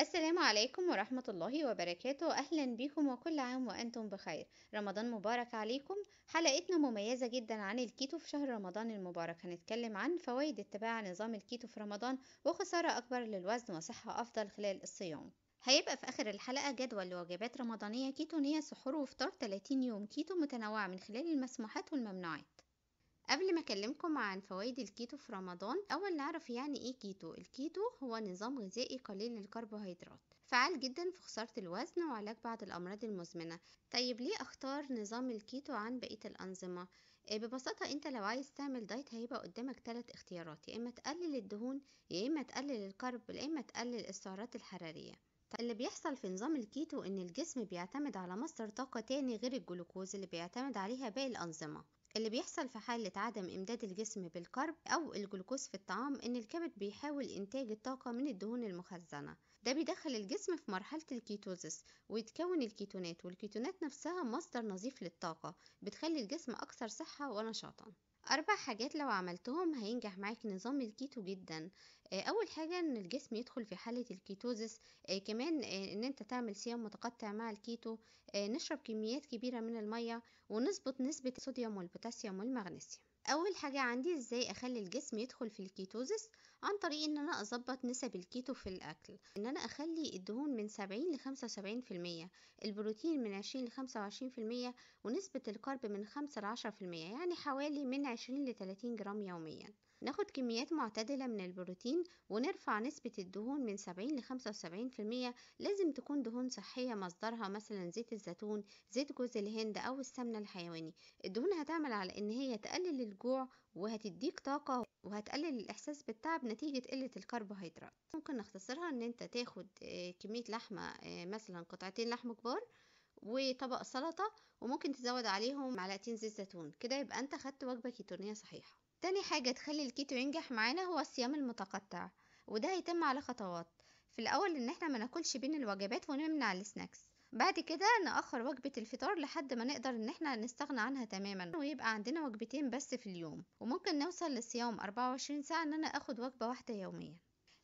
السلام عليكم ورحمة الله وبركاته أهلا بكم وكل عام وأنتم بخير رمضان مبارك عليكم حلقتنا مميزة جدا عن الكيتو في شهر رمضان المبارك هنتكلم عن فوائد اتباع نظام الكيتو في رمضان وخسارة أكبر للوزن وصحة أفضل خلال الصيام هيبقى في آخر الحلقة جدول لوجبات رمضانية كيتونية سحور وفطار 30 يوم كيتو متنوعة من خلال المسموحات والممنوعات قبل ما اكلمكم عن فوائد الكيتو في رمضان اول نعرف يعني ايه كيتو الكيتو هو نظام غذائي قليل الكربوهيدرات فعال جدا في خسارة الوزن وعلاج بعض الأمراض المزمنة طيب ليه أختار نظام الكيتو عن بقية الأنظمة؟ آه، ببساطة أنت لو عايز تعمل دايت هيبقى قدامك ثلاث اختيارات يا إما تقلل الدهون يا إما تقلل الكرب يا إما تقلل السعرات الحرارية طيب اللي بيحصل في نظام الكيتو ان الجسم بيعتمد على مصدر طاقة تاني غير الجلوكوز اللي بيعتمد عليها باقي الأنظمة اللي بيحصل في حالة عدم إمداد الجسم بالكرب أو الجلوكوز في الطعام إن الكبد بيحاول إنتاج الطاقة من الدهون المخزنة ده بيدخل الجسم في مرحلة الكيتوزس ويتكون الكيتونات والكيتونات نفسها مصدر نظيف للطاقة بتخلي الجسم أكثر صحة ونشاطا أربع حاجات لو عملتهم هينجح معاك نظام الكيتو جدا آه، أول حاجة إن الجسم يدخل في حالة الكيتوزس آه، كمان آه، إن أنت تعمل صيام متقطع مع الكيتو نشرب كميات كبيرة من المية ونظبط نسبة الصوديوم والبوتاسيوم والمغنيسيوم اول حاجه عندي ازاي اخلي الجسم يدخل في الكيتوزس عن طريق ان انا اظبط نسب الكيتو في الاكل ان انا اخلي الدهون من 70 ل 75 في المية البروتين من 20 ل 25 في المية ونسبه الكارب من 5 ل 10 في المية يعني حوالي من 20 ل 30 جرام يوميا ناخد كميات معتدلة من البروتين ونرفع نسبة الدهون من 70 ل 75% لازم تكون دهون صحية مصدرها مثلا زيت الزيتون زيت جوز الهند أو السمنة الحيواني الدهون هتعمل على إن هي تقلل الجوع وهتديك طاقة وهتقلل الإحساس بالتعب نتيجة قلة الكربوهيدرات ممكن نختصرها إن أنت تاخد آه، كمية لحمة آه، مثلا قطعتين لحم كبار وطبق سلطة وممكن تزود عليهم معلقتين زيت زيتون كده يبقى انت خدت وجبة كيتونية صحيحة تاني حاجة تخلي الكيتو ينجح معانا هو الصيام المتقطع وده هيتم على خطوات في الأول إن احنا مناكلش بين الوجبات ونمنع السناكس بعد كده نأخر وجبة الفطار لحد ما نقدر إن احنا نستغنى عنها تماما ويبقى عندنا وجبتين بس في اليوم وممكن نوصل للصيام 24 ساعة إن أنا أخد وجبة واحدة يوميا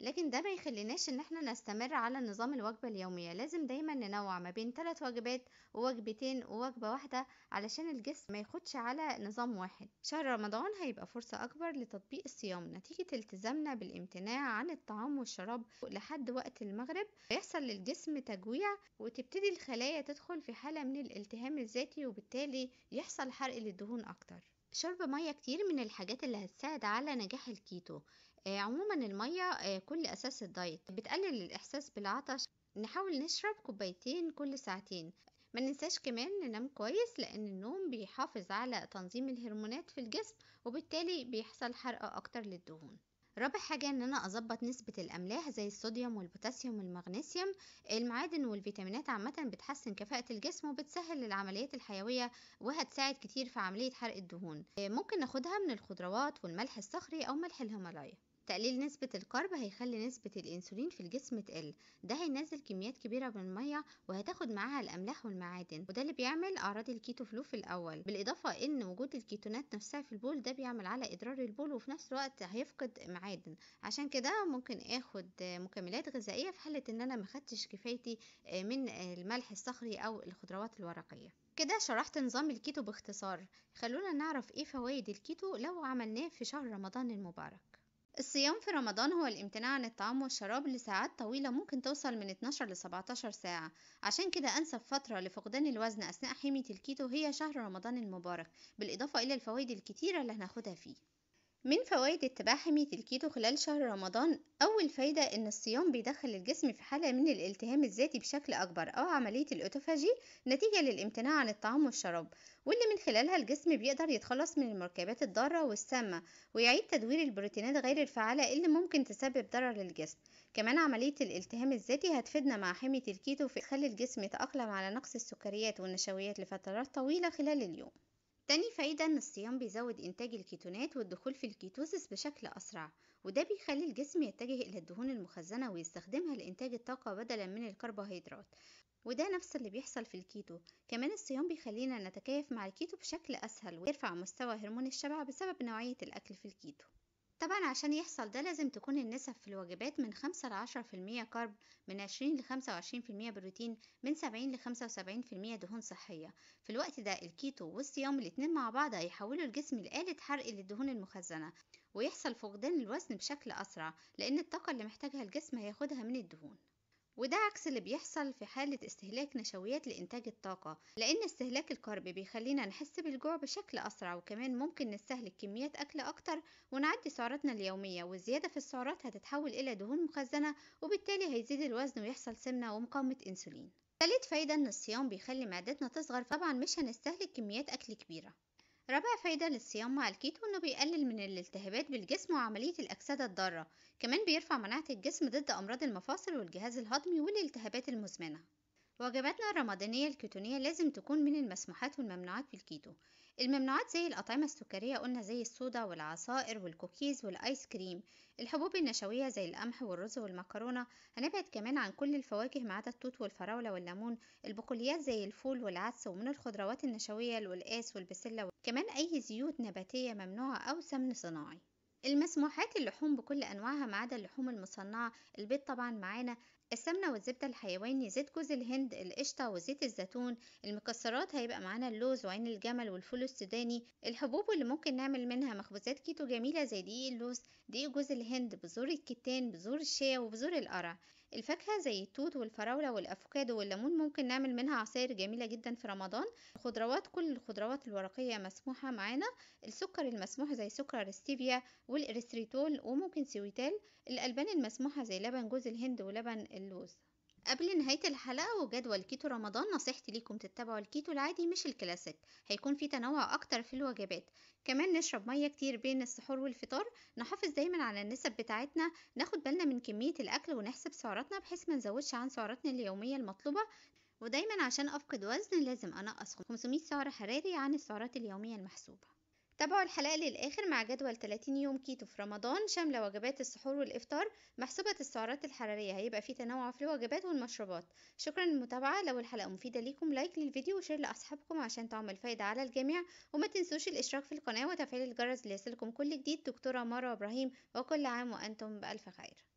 لكن ده ما يخليناش ان احنا نستمر على نظام الوجبة اليومية لازم دايما ننوع ما بين ثلاث وجبات ووجبتين ووجبة واحدة علشان الجسم ما ياخدش على نظام واحد شهر رمضان هيبقى فرصة اكبر لتطبيق الصيام نتيجة التزامنا بالامتناع عن الطعام والشراب لحد وقت المغرب هيحصل للجسم تجويع وتبتدي الخلايا تدخل في حالة من الالتهام الذاتي وبالتالي يحصل حرق للدهون اكتر شرب مية كتير من الحاجات اللي هتساعد على نجاح الكيتو آه، عموما المية آه، كل أساس الدايت بتقلل الإحساس بالعطش نحاول نشرب كوبايتين كل ساعتين ما ننساش كمان ننام كويس لأن النوم بيحافظ على تنظيم الهرمونات في الجسم وبالتالي بيحصل حرق أكتر للدهون رابع حاجة ان انا اظبط نسبة الاملاح زي الصوديوم والبوتاسيوم والمغنيسيوم المعادن والفيتامينات عامة بتحسن كفاءة الجسم وبتسهل العمليات الحيوية وهتساعد كتير في عملية حرق الدهون آه، ممكن ناخدها من الخضروات والملح الصخري او ملح الهيمالايا تقليل نسبة الكرب هيخلي نسبة الأنسولين في الجسم تقل ده هينزل كميات كبيرة من المية وهتاخد معاها الأملاح والمعادن وده اللي بيعمل أعراض الكيتو فلو في الأول بالإضافة إن وجود الكيتونات نفسها في البول ده بيعمل على إضرار البول وفي نفس الوقت هيفقد معادن عشان كده ممكن آخد مكملات غذائية في حالة إن أنا مخدتش كفايتي آه، من الملح الصخري أو الخضروات الورقية كده شرحت نظام الكيتو باختصار خلونا نعرف ايه فوائد الكيتو لو عملناه في شهر رمضان المبارك الصيام في رمضان هو الامتناع عن الطعام والشراب لساعات طويلة ممكن توصل من 12 ل 17 ساعة عشان كده أنسب فترة لفقدان الوزن أثناء حمية الكيتو هي شهر رمضان المبارك بالإضافة إلى الفوائد الكتيرة اللي هناخدها فيه من فوائد اتباع حمية الكيتو خلال شهر رمضان أول فايدة إن الصيام بيدخل الجسم في حالة من الالتهام الذاتي بشكل أكبر أو عملية الأوتوفاجي نتيجة للامتناع عن الطعام والشراب واللي من خلالها الجسم بيقدر يتخلص من المركبات الضارة والسامة ويعيد تدوير البروتينات غير الفعالة اللي ممكن تسبب ضرر للجسم كمان عملية الالتهام الذاتي هتفيدنا مع حمية الكيتو في تخلي الجسم يتأقلم على نقص السكريات والنشويات لفترات طويلة خلال اليوم تاني فايدة إن الصيام بيزود إنتاج الكيتونات والدخول في الكيتوسس بشكل أسرع وده بيخلي الجسم يتجه إلى الدهون المخزنة ويستخدمها لإنتاج الطاقة بدلا من الكربوهيدرات وده نفس اللي بيحصل في الكيتو كمان الصيام بيخلينا نتكيف مع الكيتو بشكل أسهل ويرفع مستوى هرمون الشبع بسبب نوعية الأكل في الكيتو طبعا عشان يحصل ده لازم تكون النسب في الوجبات من خمسة لعشرة في المية كارب من عشرين لخمسة وعشرين في المية بروتين من سبعين لخمسة وسبعين في المية دهون صحية في الوقت ده الكيتو والصيام الاتنين مع بعض هيحولوا الجسم لآلة حرق للدهون المخزنة ويحصل فقدان الوزن بشكل أسرع لأن الطاقة اللي محتاجها الجسم هياخدها من الدهون وده عكس اللي بيحصل في حالة استهلاك نشويات لإنتاج الطاقة لأن استهلاك الكرب بيخلينا نحس بالجوع بشكل أسرع وكمان ممكن نستهلك كميات أكل أكتر ونعدي سعراتنا اليومية والزيادة في السعرات هتتحول إلى دهون مخزنة وبالتالي هيزيد الوزن ويحصل سمنة ومقاومة أنسولين ثالث فايدة إن الصيام بيخلي معدتنا تصغر طبعا مش هنستهلك كميات أكل كبيرة رابع فايدة للصيام مع الكيتو إنه بيقلل من الالتهابات بالجسم وعملية الأكسدة الضارة، كمان بيرفع مناعة الجسم ضد أمراض المفاصل والجهاز الهضمي والالتهابات المزمنة. وجباتنا الرمضانية الكيتونية لازم تكون من المسموحات والممنوعات في الكيتو الممنوعات زي الأطعمة السكرية قلنا زي الصودا والعصائر والكوكيز والآيس كريم الحبوب النشوية زي القمح والرز والمكرونة هنبعد كمان عن كل الفواكه ما عدا التوت والفراولة والليمون البقوليات زي الفول والعدس ومن الخضروات النشوية القلقاس والبسلة كمان أي زيوت نباتية ممنوعة أو سمن صناعي المسموحات اللحوم بكل أنواعها ما عدا اللحوم المصنعة البيض طبعا معانا السمنة والزبدة الحيواني زيت جوز الهند القشطة وزيت الزيتون المكسرات هيبقى معانا اللوز وعين الجمل والفول السوداني الحبوب اللي ممكن نعمل منها مخبوزات كيتو جميلة زي دقيق اللوز دقيق جوز الهند بذور الكتان بذور الشيا وبذور القرع الفاكهة زي التوت والفراولة والأفوكادو والليمون ممكن نعمل منها عصاير جميلة جدا في رمضان الخضروات كل الخضروات الورقية مسموحة معانا السكر المسموح زي سكر الستيفيا والإريستريتول وممكن سويتال الألبان المسموحة زي لبن جوز الهند ولبن اللوز قبل نهاية الحلقة وجدول كيتو رمضان نصيحتي ليكم تتبعوا الكيتو العادي مش الكلاسيك هيكون في تنوع أكتر في الوجبات كمان نشرب مية كتير بين السحور والفطار نحافظ دايما على النسب بتاعتنا ناخد بالنا من كمية الأكل ونحسب سعراتنا بحيث ما نزودش عن سعراتنا اليومية المطلوبة ودايما عشان أفقد وزن لازم أنقص 500 سعر حراري عن السعرات اليومية المحسوبة تابعوا الحلقة للآخر مع جدول 30 يوم كيتو في رمضان شاملة وجبات السحور والإفطار محسوبة السعرات الحرارية هيبقى في تنوع في الوجبات والمشروبات شكرا للمتابعة لو الحلقة مفيدة ليكم لايك للفيديو وشير لأصحابكم عشان تعمل فايدة على الجميع وما تنسوش الاشتراك في القناة وتفعيل الجرس ليصلكم كل جديد دكتورة مارا إبراهيم وكل عام وأنتم بألف خير